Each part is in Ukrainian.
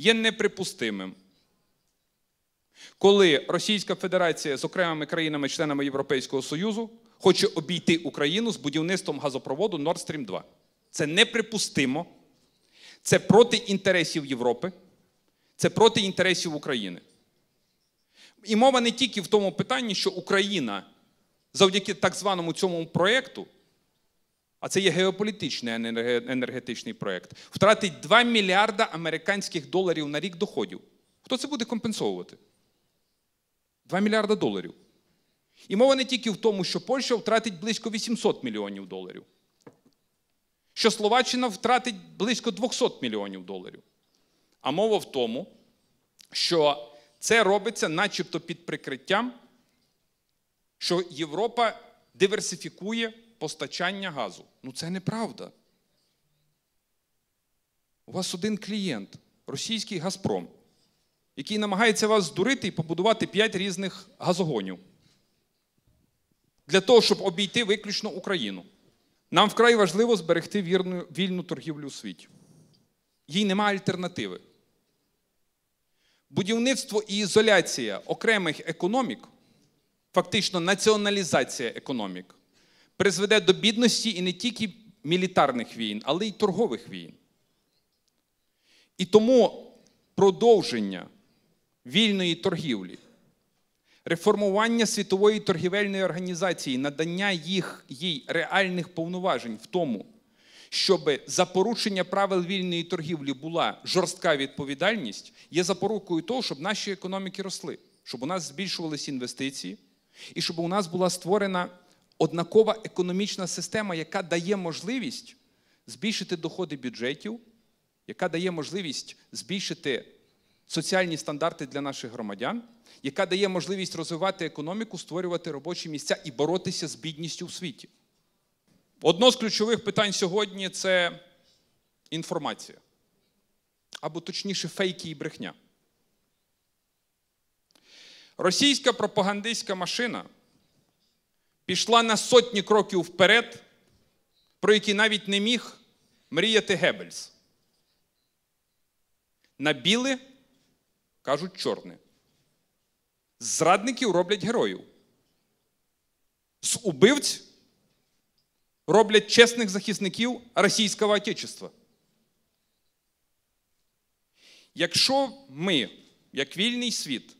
є неприпустимим. Коли Російська Федерація з окремими країнами-членами Європейського Союзу хоче обійти Україну з будівництвом газопроводу Nord Stream 2. Це неприпустимо. Це проти інтересів Європи, це проти інтересів України. І мова не тільки в тому питанні, що Україна завдяки так званому цьому проєкту а це є геополітичний енергетичний проєкт, втратить 2 мільярда американських доларів на рік доходів. Хто це буде компенсовувати? 2 мільярда доларів. І мова не тільки в тому, що Польща втратить близько 800 мільйонів доларів, що Словаччина втратить близько 200 мільйонів доларів. А мова в тому, що це робиться начебто під прикриттям, що Європа диверсифікує постачання газу. Ну це неправда. У вас один клієнт, російський Газпром, який намагається вас здурити і побудувати 5 різних газогонів. Для того, щоб обійти виключно Україну. Нам вкрай важливо зберегти вірну, вільну торгівлю у світі. Їй нема альтернативи. Будівництво і ізоляція окремих економік, фактично націоналізація економік, призведе до бідності і не тільки мілітарних війн, але й торгових війн. І тому продовження вільної торгівлі, реформування світової торгівельної організації, надання їх, їй реальних повноважень в тому, щоб за порушення правил вільної торгівлі була жорстка відповідальність, є запорукою того, щоб наші економіки росли, щоб у нас збільшувалися інвестиції і щоб у нас була створена однакова економічна система, яка дає можливість збільшити доходи бюджетів, яка дає можливість збільшити соціальні стандарти для наших громадян, яка дає можливість розвивати економіку, створювати робочі місця і боротися з бідністю в світі. Одно з ключових питань сьогодні це інформація. Або точніше, фейки і брехня. Російська пропагандистська машина пішла на сотні кроків вперед, про які навіть не міг мріяти Гебельс. На біле кажуть чорне. Зрадників роблять героїв. З убивць роблять чесних захисників російського отечества. Якщо ми, як вільний світ,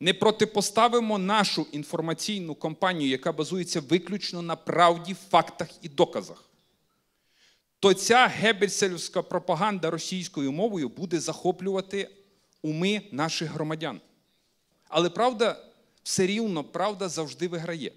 не протипоставимо нашу інформаційну кампанію, яка базується виключно на правді, фактах і доказах, то ця гебельсельська пропаганда російською мовою буде захоплювати уми наших громадян. Але правда все рівно правда завжди виграє.